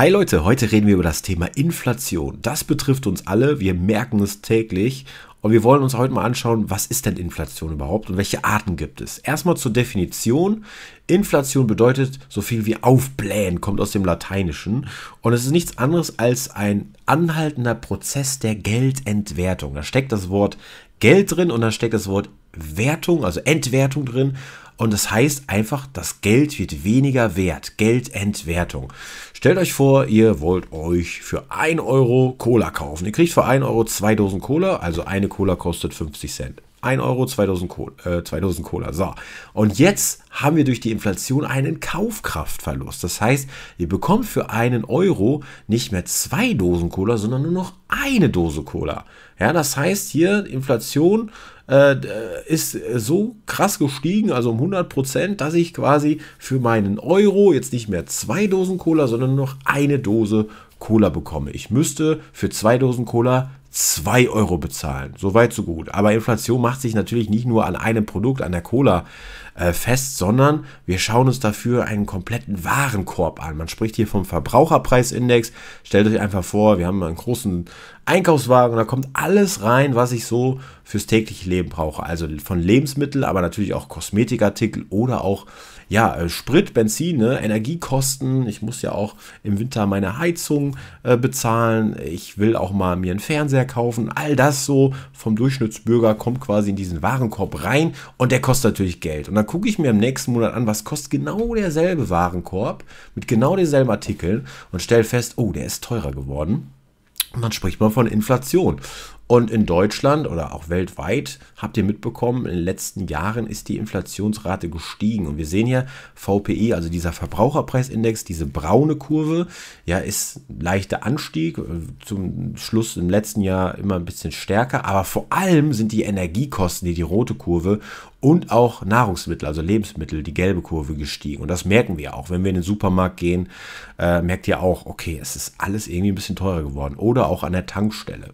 Hi Leute, heute reden wir über das Thema Inflation. Das betrifft uns alle, wir merken es täglich und wir wollen uns heute mal anschauen, was ist denn Inflation überhaupt und welche Arten gibt es. Erstmal zur Definition. Inflation bedeutet so viel wie aufblähen, kommt aus dem Lateinischen und es ist nichts anderes als ein anhaltender Prozess der Geldentwertung. Da steckt das Wort Geld drin und da steckt das Wort Wertung, also Entwertung drin und das heißt einfach, das Geld wird weniger wert. Geldentwertung. Stellt euch vor, ihr wollt euch für 1 Euro Cola kaufen. Ihr kriegt für 1 Euro 2 Dosen Cola, also eine Cola kostet 50 Cent. 1 Euro, 2000 Cola, äh, 2000 Cola. So. Und jetzt haben wir durch die Inflation einen Kaufkraftverlust. Das heißt, ihr bekommt für einen Euro nicht mehr zwei Dosen Cola, sondern nur noch eine Dose Cola. Ja, das heißt hier Inflation äh, ist so krass gestiegen, also um 100 Prozent, dass ich quasi für meinen Euro jetzt nicht mehr zwei Dosen Cola, sondern nur noch eine Dose Cola bekomme. Ich müsste für zwei Dosen Cola 2 Euro bezahlen. So weit, so gut. Aber Inflation macht sich natürlich nicht nur an einem Produkt, an der Cola äh, fest, sondern wir schauen uns dafür einen kompletten Warenkorb an. Man spricht hier vom Verbraucherpreisindex. Stellt euch einfach vor, wir haben einen großen Einkaufswagen und da kommt alles rein, was ich so fürs tägliche Leben brauche. Also von Lebensmitteln, aber natürlich auch Kosmetikartikel oder auch ja, äh, Sprit, Benzin, ne, Energiekosten. Ich muss ja auch im Winter meine Heizung äh, bezahlen. Ich will auch mal mir einen Fernseher kaufen. All das so vom Durchschnittsbürger kommt quasi in diesen Warenkorb rein und der kostet natürlich Geld. Und dann gucke ich mir im nächsten Monat an, was kostet genau derselbe Warenkorb mit genau denselben Artikeln und stelle fest, oh, der ist teurer geworden. Und dann spricht man von Inflation. Und in Deutschland oder auch weltweit habt ihr mitbekommen, in den letzten Jahren ist die Inflationsrate gestiegen. Und wir sehen hier VPI, e, also dieser Verbraucherpreisindex, diese braune Kurve, ja, ist leichter Anstieg, äh, zum Schluss im letzten Jahr immer ein bisschen stärker. Aber vor allem sind die Energiekosten, die die rote Kurve und auch Nahrungsmittel, also Lebensmittel, die gelbe Kurve gestiegen. Und das merken wir auch. Wenn wir in den Supermarkt gehen, äh, merkt ihr auch, okay, es ist alles irgendwie ein bisschen teurer geworden. Oder auch an der Tankstelle.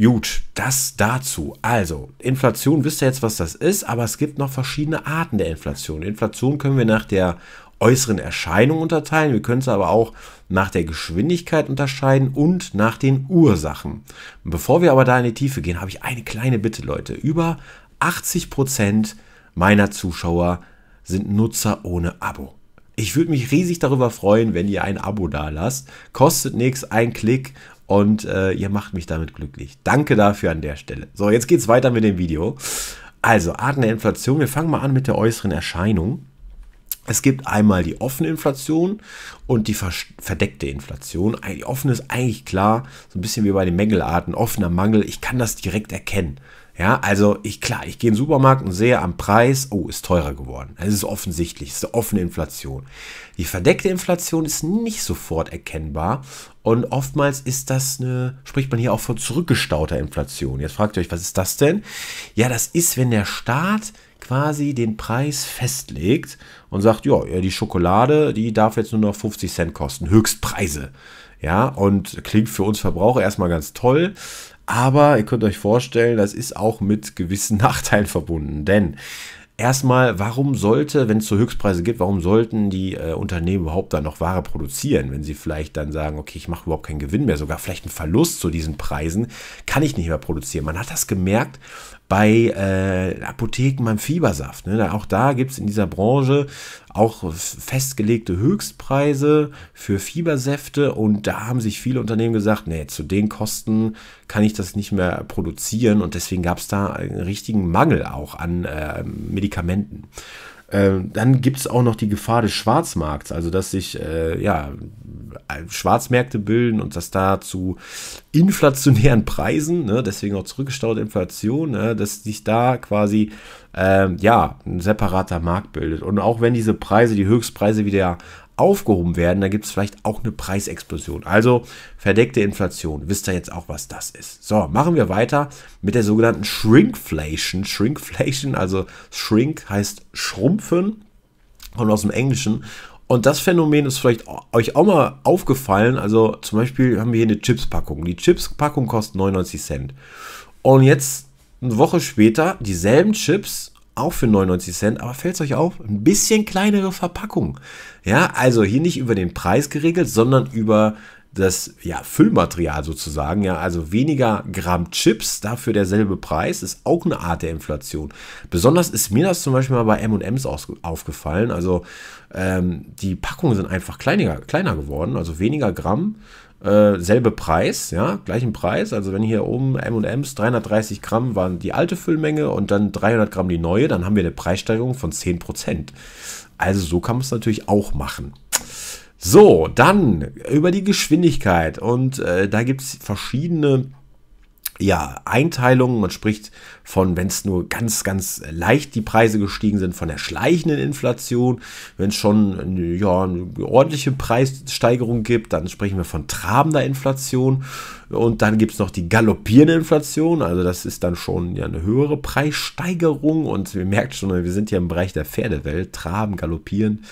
Gut, das dazu. Also, Inflation, wisst ihr jetzt, was das ist, aber es gibt noch verschiedene Arten der Inflation. Inflation können wir nach der äußeren Erscheinung unterteilen, wir können es aber auch nach der Geschwindigkeit unterscheiden und nach den Ursachen. Bevor wir aber da in die Tiefe gehen, habe ich eine kleine Bitte, Leute. Über 80% Prozent meiner Zuschauer sind Nutzer ohne Abo. Ich würde mich riesig darüber freuen, wenn ihr ein Abo da lasst. Kostet nichts, ein Klick und äh, ihr macht mich damit glücklich. Danke dafür an der Stelle. So, jetzt geht's weiter mit dem Video. Also, Arten der Inflation. Wir fangen mal an mit der äußeren Erscheinung. Es gibt einmal die offene Inflation und die verdeckte Inflation. Die offene ist eigentlich klar, so ein bisschen wie bei den Mängelarten, offener Mangel. Ich kann das direkt erkennen. Ja, also ich klar, ich gehe in den Supermarkt und sehe am Preis, oh, ist teurer geworden. Es ist offensichtlich, es ist eine offene Inflation. Die verdeckte Inflation ist nicht sofort erkennbar und oftmals ist das eine, spricht man hier auch von zurückgestauter Inflation. Jetzt fragt ihr euch, was ist das denn? Ja, das ist, wenn der Staat quasi den Preis festlegt und sagt, ja, die Schokolade, die darf jetzt nur noch 50 Cent kosten, Höchstpreise. Ja, und klingt für uns Verbraucher erstmal ganz toll, aber ihr könnt euch vorstellen, das ist auch mit gewissen Nachteilen verbunden. Denn erstmal, warum sollte, wenn es so Höchstpreise gibt, warum sollten die äh, Unternehmen überhaupt dann noch Ware produzieren, wenn sie vielleicht dann sagen, okay, ich mache überhaupt keinen Gewinn mehr, sogar vielleicht einen Verlust zu diesen Preisen, kann ich nicht mehr produzieren. Man hat das gemerkt, bei äh, Apotheken beim Fiebersaft. Ne? Auch da gibt es in dieser Branche auch festgelegte Höchstpreise für Fiebersäfte und da haben sich viele Unternehmen gesagt, nee, zu den Kosten kann ich das nicht mehr produzieren und deswegen gab es da einen richtigen Mangel auch an äh, Medikamenten. Ähm, dann gibt es auch noch die Gefahr des Schwarzmarkts, also dass sich äh, ja, äh, Schwarzmärkte bilden und das da zu inflationären Preisen, ne, deswegen auch zurückgestaute Inflation, ne, dass sich da quasi ähm, ja ein separater Markt bildet. Und auch wenn diese Preise, die Höchstpreise wieder aufgehoben werden, da gibt es vielleicht auch eine Preisexplosion. Also verdeckte Inflation. Wisst ihr jetzt auch, was das ist? So, machen wir weiter mit der sogenannten Shrinkflation. Shrinkflation, also Shrink heißt schrumpfen, kommt aus dem Englischen und das Phänomen ist vielleicht euch auch mal aufgefallen. Also zum Beispiel haben wir hier eine Chips-Packung. Die Chips-Packung kostet 99 Cent. Und jetzt eine Woche später dieselben Chips auch für 99 Cent, aber fällt es euch auf, ein bisschen kleinere Verpackung. Ja, also hier nicht über den Preis geregelt, sondern über das ja, Füllmaterial sozusagen, ja, also weniger Gramm Chips, dafür derselbe Preis, ist auch eine Art der Inflation. Besonders ist mir das zum Beispiel mal bei MMs aufgefallen. Also ähm, die Packungen sind einfach kleiner, kleiner geworden, also weniger Gramm. Äh, selbe Preis, ja, gleichen Preis. Also wenn hier oben M&M's 330 Gramm waren die alte Füllmenge und dann 300 Gramm die neue, dann haben wir eine Preissteigerung von 10%. Also so kann man es natürlich auch machen. So, dann über die Geschwindigkeit. Und äh, da gibt es verschiedene ja, Einteilungen. Man spricht von, wenn es nur ganz, ganz leicht die Preise gestiegen sind, von der schleichenden Inflation. Wenn es schon ja, eine ordentliche Preissteigerung gibt, dann sprechen wir von trabender Inflation. Und dann gibt es noch die galoppierende Inflation, also das ist dann schon ja eine höhere Preissteigerung und ihr merkt schon, wir sind hier im Bereich der Pferdewelt, traben, galoppieren.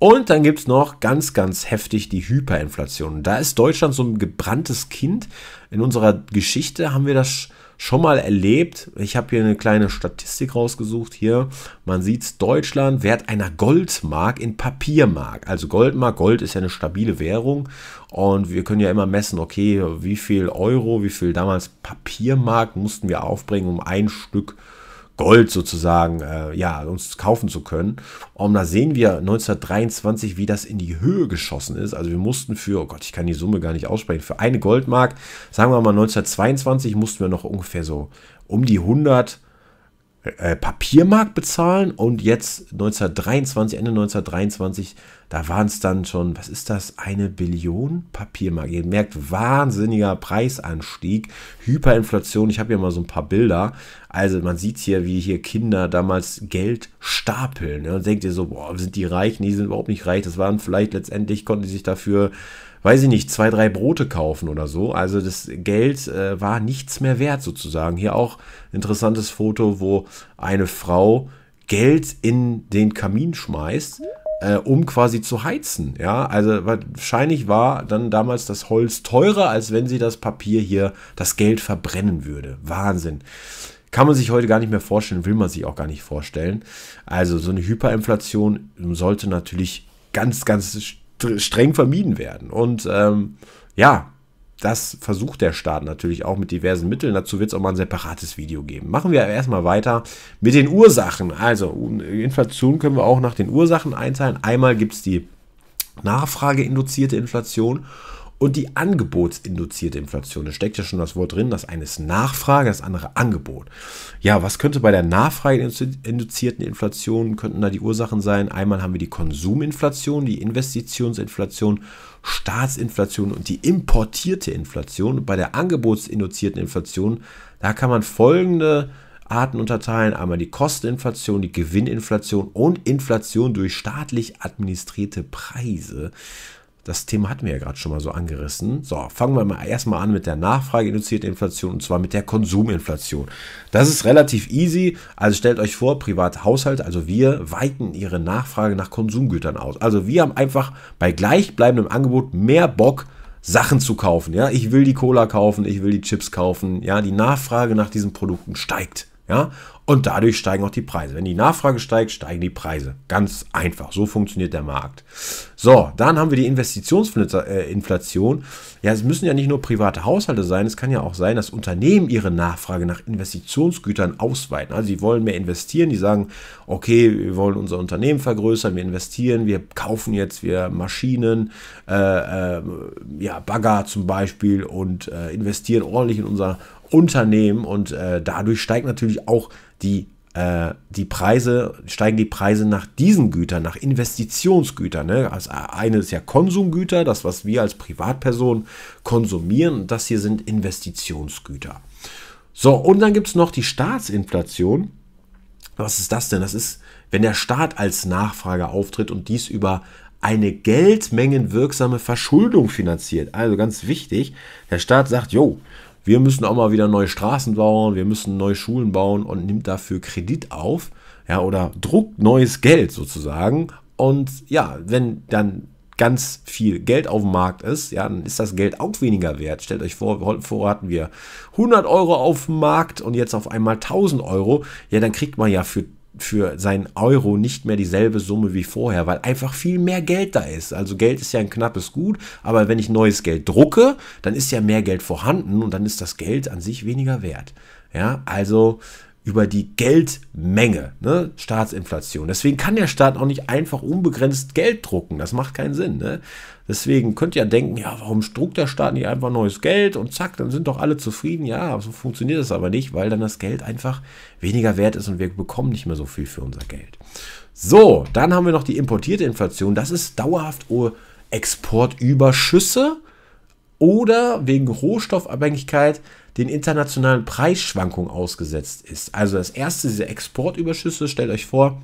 Und dann gibt es noch ganz, ganz heftig die Hyperinflation. Da ist Deutschland so ein gebranntes Kind. In unserer Geschichte haben wir das schon mal erlebt. Ich habe hier eine kleine Statistik rausgesucht. Hier, man sieht Deutschland Wert einer Goldmark in Papiermark. Also Goldmark, Gold ist ja eine stabile Währung. Und wir können ja immer messen, okay, wie viel Euro, wie viel damals Papiermark mussten wir aufbringen, um ein Stück zu Gold sozusagen äh, ja, uns kaufen zu können. Und da sehen wir 1923, wie das in die Höhe geschossen ist. Also wir mussten für, oh Gott, ich kann die Summe gar nicht aussprechen, für eine Goldmark, sagen wir mal 1922, mussten wir noch ungefähr so um die 100 äh, Papiermark bezahlen. Und jetzt 1923, Ende 1923 da waren es dann schon, was ist das, eine Billion Papiermarke. Ihr merkt, wahnsinniger Preisanstieg, Hyperinflation. Ich habe hier mal so ein paar Bilder. Also man sieht hier, wie hier Kinder damals Geld stapeln. Ne? Und denkt ihr so, boah, sind die reich? Nee, die sind überhaupt nicht reich. Das waren vielleicht letztendlich, konnten die sich dafür weiß ich nicht, zwei, drei Brote kaufen oder so. Also das Geld äh, war nichts mehr wert sozusagen. Hier auch interessantes Foto, wo eine Frau Geld in den Kamin schmeißt äh, um quasi zu heizen. Ja, also wahrscheinlich war dann damals das Holz teurer, als wenn sie das Papier hier, das Geld verbrennen würde. Wahnsinn. Kann man sich heute gar nicht mehr vorstellen, will man sich auch gar nicht vorstellen. Also so eine Hyperinflation sollte natürlich ganz, ganz streng vermieden werden. Und ähm, ja, das versucht der Staat natürlich auch mit diversen Mitteln. Dazu wird es auch mal ein separates Video geben. Machen wir erstmal weiter mit den Ursachen. Also, Inflation können wir auch nach den Ursachen einteilen. Einmal gibt es die nachfrageinduzierte Inflation und die angebotsinduzierte Inflation. Da steckt ja schon das Wort drin, das eine ist Nachfrage, das andere Angebot. Ja, was könnte bei der nachfrageinduzierten Inflation, könnten da die Ursachen sein? Einmal haben wir die Konsuminflation, die Investitionsinflation, Staatsinflation und die importierte Inflation. bei der angebotsinduzierten Inflation, da kann man folgende Arten unterteilen. Einmal die Kosteninflation, die Gewinninflation und Inflation durch staatlich administrierte Preise. Das Thema hatten wir ja gerade schon mal so angerissen. So, fangen wir mal erstmal an mit der nachfrageinduzierten Inflation und zwar mit der Konsuminflation. Das ist relativ easy. Also stellt euch vor, private Haushalte, also wir, weiten ihre Nachfrage nach Konsumgütern aus. Also wir haben einfach bei gleichbleibendem Angebot mehr Bock, Sachen zu kaufen. Ja, ich will die Cola kaufen, ich will die Chips kaufen. Ja, die Nachfrage nach diesen Produkten steigt. Ja, und dadurch steigen auch die Preise. Wenn die Nachfrage steigt, steigen die Preise. Ganz einfach. So funktioniert der Markt. So, dann haben wir die Investitionsinflation. Äh, ja, es müssen ja nicht nur private Haushalte sein. Es kann ja auch sein, dass Unternehmen ihre Nachfrage nach Investitionsgütern ausweiten. Also sie wollen mehr investieren. Die sagen, okay, wir wollen unser Unternehmen vergrößern. Wir investieren. Wir kaufen jetzt wir Maschinen, äh, äh, ja, Bagger zum Beispiel und äh, investieren ordentlich in unser Unternehmen. Unternehmen und äh, dadurch steigt natürlich auch die äh, die Preise, steigen die Preise nach diesen Gütern, nach Investitionsgütern. Ne? Also eine ist ja Konsumgüter, das, was wir als Privatperson konsumieren, das hier sind Investitionsgüter. So, und dann gibt es noch die Staatsinflation. Was ist das denn? Das ist, wenn der Staat als Nachfrager auftritt und dies über eine geldmengenwirksame Verschuldung finanziert. Also ganz wichtig, der Staat sagt, jo, wir müssen auch mal wieder neue Straßen bauen, wir müssen neue Schulen bauen und nimmt dafür Kredit auf, ja, oder druckt neues Geld sozusagen. Und ja, wenn dann ganz viel Geld auf dem Markt ist, ja, dann ist das Geld auch weniger wert. Stellt euch vor, vorher hatten wir 100 Euro auf dem Markt und jetzt auf einmal 1000 Euro. Ja, dann kriegt man ja für für seinen Euro nicht mehr dieselbe Summe wie vorher, weil einfach viel mehr Geld da ist. Also Geld ist ja ein knappes Gut, aber wenn ich neues Geld drucke, dann ist ja mehr Geld vorhanden und dann ist das Geld an sich weniger wert. Ja, also über die Geldmenge, ne? Staatsinflation. Deswegen kann der Staat auch nicht einfach unbegrenzt Geld drucken. Das macht keinen Sinn. Ne? Deswegen könnt ihr ja denken, ja, warum druckt der Staat nicht einfach neues Geld und zack, dann sind doch alle zufrieden. Ja, so funktioniert das aber nicht, weil dann das Geld einfach weniger wert ist und wir bekommen nicht mehr so viel für unser Geld. So, dann haben wir noch die importierte Inflation. Das ist dauerhaft Exportüberschüsse oder wegen Rohstoffabhängigkeit den internationalen Preisschwankungen ausgesetzt ist. Also das erste, diese Exportüberschüsse, stellt euch vor,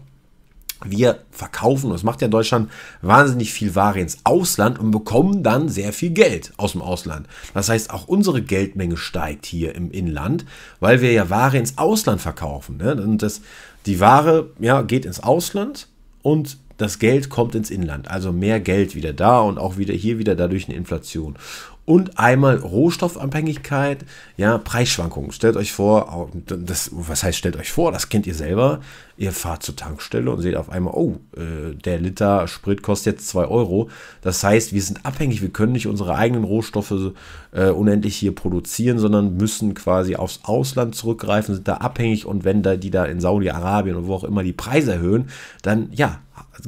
wir verkaufen, das macht ja Deutschland, wahnsinnig viel Ware ins Ausland und bekommen dann sehr viel Geld aus dem Ausland. Das heißt, auch unsere Geldmenge steigt hier im Inland, weil wir ja Ware ins Ausland verkaufen. Ne? Und das, die Ware ja, geht ins Ausland und das Geld kommt ins Inland. Also mehr Geld wieder da und auch wieder hier wieder dadurch eine Inflation und einmal Rohstoffabhängigkeit, ja, Preisschwankungen. Stellt euch vor, das, was heißt stellt euch vor, das kennt ihr selber. Ihr fahrt zur Tankstelle und seht auf einmal, oh, äh, der Liter Sprit kostet jetzt 2 Euro. Das heißt, wir sind abhängig, wir können nicht unsere eigenen Rohstoffe äh, unendlich hier produzieren, sondern müssen quasi aufs Ausland zurückgreifen, sind da abhängig und wenn da die da in Saudi-Arabien und wo auch immer die Preise erhöhen, dann ja,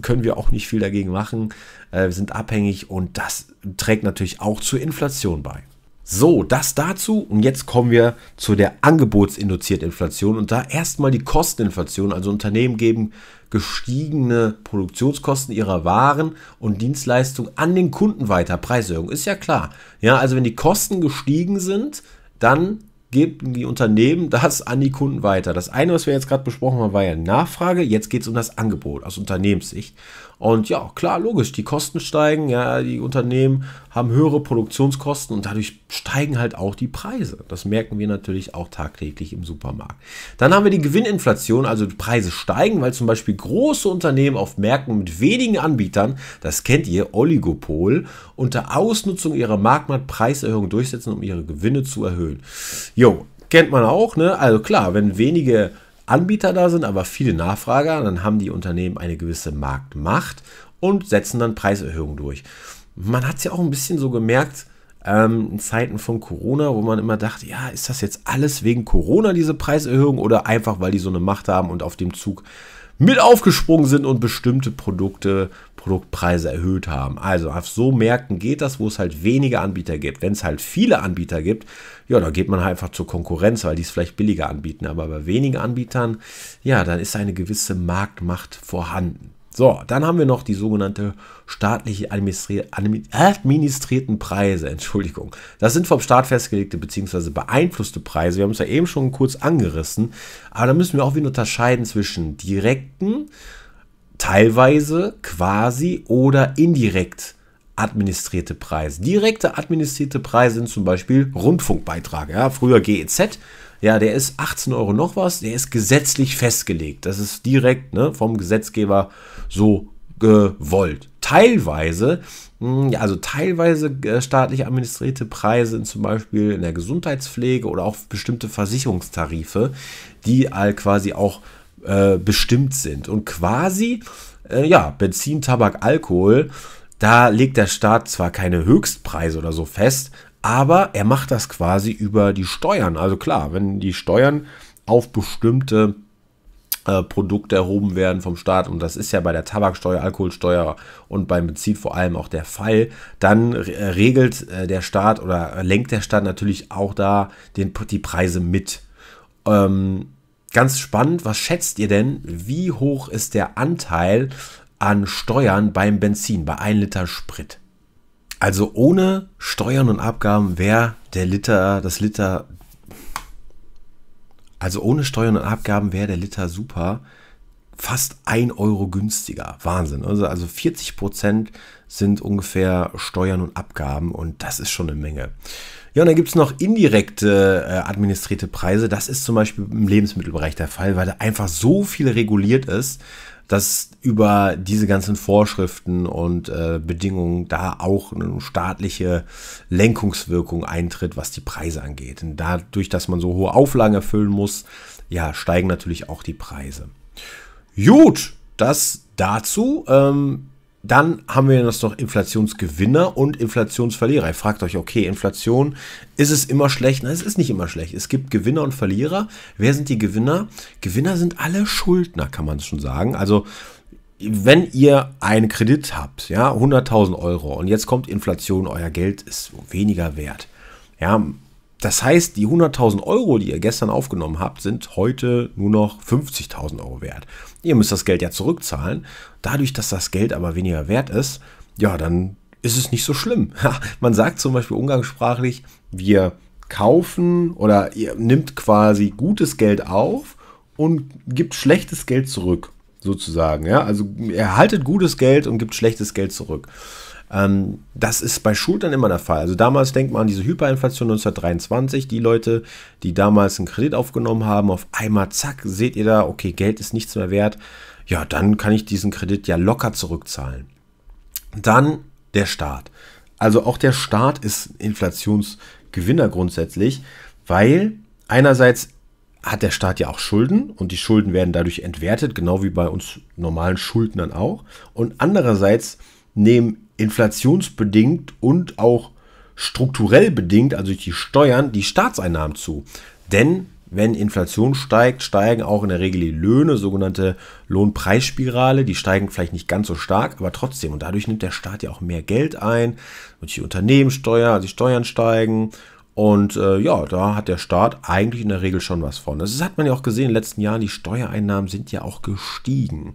können wir auch nicht viel dagegen machen. Äh, wir sind abhängig und das trägt natürlich auch zur Inflation bei. So, das dazu und jetzt kommen wir zu der angebotsinduzierten Inflation und da erstmal die Kosteninflation, also Unternehmen geben gestiegene Produktionskosten ihrer Waren und Dienstleistungen an den Kunden weiter. Preiserhöhung ist ja klar. Ja, also wenn die Kosten gestiegen sind, dann geben die Unternehmen das an die Kunden weiter. Das eine, was wir jetzt gerade besprochen haben, war ja Nachfrage. Jetzt geht es um das Angebot aus Unternehmenssicht. Und ja, klar, logisch, die Kosten steigen, ja, die Unternehmen haben höhere Produktionskosten und dadurch steigen halt auch die Preise. Das merken wir natürlich auch tagtäglich im Supermarkt. Dann haben wir die Gewinninflation, also die Preise steigen, weil zum Beispiel große Unternehmen auf Märkten mit wenigen Anbietern, das kennt ihr, Oligopol, unter Ausnutzung ihrer Marktmarktpreiserhöhung durchsetzen, um ihre Gewinne zu erhöhen. Jo, kennt man auch, ne? Also klar, wenn wenige Anbieter da sind, aber viele Nachfrager, dann haben die Unternehmen eine gewisse Marktmacht und setzen dann Preiserhöhungen durch. Man hat es ja auch ein bisschen so gemerkt, ähm, in Zeiten von Corona, wo man immer dachte, ja, ist das jetzt alles wegen Corona, diese Preiserhöhung, oder einfach, weil die so eine Macht haben und auf dem Zug mit aufgesprungen sind und bestimmte Produkte Produktpreise erhöht haben. Also auf so Märkten geht das, wo es halt wenige Anbieter gibt. Wenn es halt viele Anbieter gibt, ja, da geht man halt einfach zur Konkurrenz, weil die es vielleicht billiger anbieten. Aber bei wenigen Anbietern, ja, dann ist eine gewisse Marktmacht vorhanden. So, dann haben wir noch die sogenannte staatlich administrierten Preise. Entschuldigung. Das sind vom Staat festgelegte bzw. beeinflusste Preise. Wir haben es ja eben schon kurz angerissen. Aber da müssen wir auch wieder unterscheiden zwischen direkten, teilweise, quasi oder indirekt administrierte Preise. Direkte administrierte Preise sind zum Beispiel Rundfunkbeitrag, ja, früher GEZ. Ja, der ist 18 Euro noch was, der ist gesetzlich festgelegt. Das ist direkt ne, vom Gesetzgeber so gewollt. Teilweise, hm, ja, also teilweise äh, staatlich administrierte Preise sind zum Beispiel in der Gesundheitspflege oder auch bestimmte Versicherungstarife, die all quasi auch äh, bestimmt sind. Und quasi, äh, ja, Benzin, Tabak, Alkohol, da legt der Staat zwar keine Höchstpreise oder so fest, aber er macht das quasi über die Steuern. Also klar, wenn die Steuern auf bestimmte äh, Produkte erhoben werden vom Staat, und das ist ja bei der Tabaksteuer, Alkoholsteuer und beim Benzin vor allem auch der Fall, dann äh, regelt der Staat oder lenkt der Staat natürlich auch da den, die Preise mit. Ähm, ganz spannend, was schätzt ihr denn, wie hoch ist der Anteil an Steuern beim Benzin, bei 1 Liter Sprit? Also ohne Steuern und Abgaben wäre der Liter, das Liter, also ohne Steuern und Abgaben wäre der Liter super fast 1 Euro günstiger. Wahnsinn. Also, also 40 Prozent sind ungefähr Steuern und Abgaben und das ist schon eine Menge. Ja, und dann gibt es noch indirekte äh, administrierte Preise. Das ist zum Beispiel im Lebensmittelbereich der Fall, weil da einfach so viel reguliert ist, dass über diese ganzen Vorschriften und äh, Bedingungen da auch eine staatliche Lenkungswirkung eintritt, was die Preise angeht. Und dadurch, dass man so hohe Auflagen erfüllen muss, ja, steigen natürlich auch die Preise. Gut, das dazu. Ähm, dann haben wir das noch Inflationsgewinner und Inflationsverlierer. Ihr fragt euch, okay, Inflation, ist es immer schlecht? Nein, es ist nicht immer schlecht. Es gibt Gewinner und Verlierer. Wer sind die Gewinner? Gewinner sind alle Schuldner, kann man schon sagen. Also, wenn ihr einen Kredit habt, ja, 100.000 Euro und jetzt kommt Inflation, euer Geld ist weniger wert. Ja, das heißt, die 100.000 Euro, die ihr gestern aufgenommen habt, sind heute nur noch 50.000 Euro wert. Ihr müsst das Geld ja zurückzahlen. Dadurch, dass das Geld aber weniger wert ist, ja, dann ist es nicht so schlimm. Man sagt zum Beispiel umgangssprachlich, wir kaufen oder ihr nimmt quasi gutes Geld auf und gibt schlechtes Geld zurück sozusagen. Ja? Also erhaltet gutes Geld und gibt schlechtes Geld zurück. Ähm, das ist bei Schultern immer der Fall. Also damals denkt man an diese Hyperinflation 1923. Die Leute, die damals einen Kredit aufgenommen haben, auf einmal, zack, seht ihr da, okay, Geld ist nichts mehr wert. Ja, dann kann ich diesen Kredit ja locker zurückzahlen. Dann der Staat. Also auch der Staat ist Inflationsgewinner grundsätzlich, weil einerseits hat der Staat ja auch Schulden und die Schulden werden dadurch entwertet, genau wie bei uns normalen Schuldnern auch. Und andererseits nehmen inflationsbedingt und auch strukturell bedingt, also durch die Steuern, die Staatseinnahmen zu. Denn wenn Inflation steigt, steigen auch in der Regel die Löhne, sogenannte Lohnpreisspirale. Die steigen vielleicht nicht ganz so stark, aber trotzdem. Und dadurch nimmt der Staat ja auch mehr Geld ein. Und die Unternehmenssteuer, also die Steuern steigen. Und äh, ja, da hat der Staat eigentlich in der Regel schon was von. Das hat man ja auch gesehen in den letzten Jahren, die Steuereinnahmen sind ja auch gestiegen.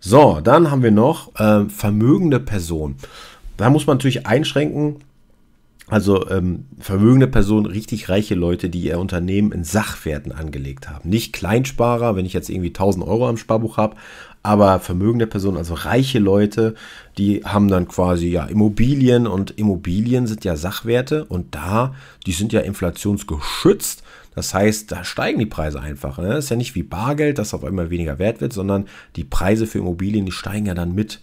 So, dann haben wir noch äh, vermögende Personen. Da muss man natürlich einschränken, also ähm, vermögende Personen, richtig reiche Leute, die ihr Unternehmen in Sachwerten angelegt haben. Nicht Kleinsparer, wenn ich jetzt irgendwie 1000 Euro am Sparbuch habe, aber vermögende Personen, also reiche Leute, die haben dann quasi ja Immobilien und Immobilien sind ja Sachwerte und da, die sind ja inflationsgeschützt. Das heißt, da steigen die Preise einfach. Ne? Das ist ja nicht wie Bargeld, das auf einmal weniger wert wird, sondern die Preise für Immobilien, die steigen ja dann mit.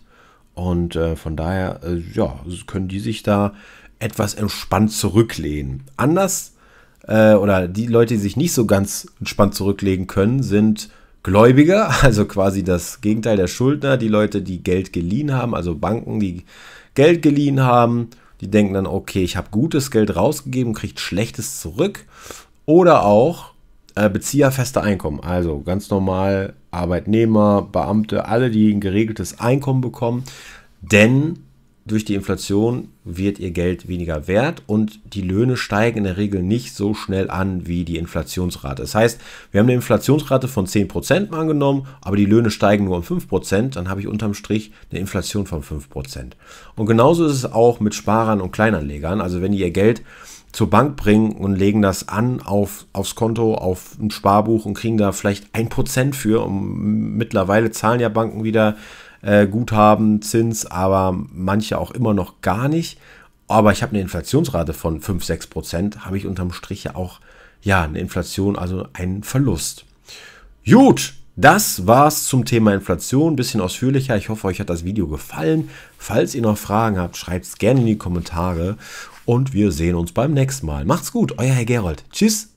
Und äh, von daher, äh, ja, können die sich da etwas entspannt zurücklehnen. Anders äh, oder die Leute, die sich nicht so ganz entspannt zurücklegen können, sind Gläubiger, also quasi das Gegenteil der Schuldner, die Leute, die Geld geliehen haben, also Banken, die Geld geliehen haben, die denken dann, okay, ich habe gutes Geld rausgegeben, kriegt schlechtes zurück. Oder auch äh, Bezieher Einkommen, also ganz normal Arbeitnehmer, Beamte, alle, die ein geregeltes Einkommen bekommen. Denn durch die Inflation wird ihr Geld weniger wert und die Löhne steigen in der Regel nicht so schnell an wie die Inflationsrate. Das heißt, wir haben eine Inflationsrate von 10% angenommen, aber die Löhne steigen nur um 5%, dann habe ich unterm Strich eine Inflation von 5%. Und genauso ist es auch mit Sparern und Kleinanlegern. Also wenn die ihr Geld zur Bank bringen und legen das an auf, aufs Konto, auf ein Sparbuch und kriegen da vielleicht 1% für. Und mittlerweile zahlen ja Banken wieder äh, Guthaben, Zins, aber manche auch immer noch gar nicht. Aber ich habe eine Inflationsrate von 5, 6 Prozent, habe ich unterm Strich ja auch ja, eine Inflation, also einen Verlust. Gut, das war's zum Thema Inflation, ein bisschen ausführlicher. Ich hoffe, euch hat das Video gefallen. Falls ihr noch Fragen habt, schreibt es gerne in die Kommentare und wir sehen uns beim nächsten Mal. Macht's gut, euer Herr Gerold. Tschüss.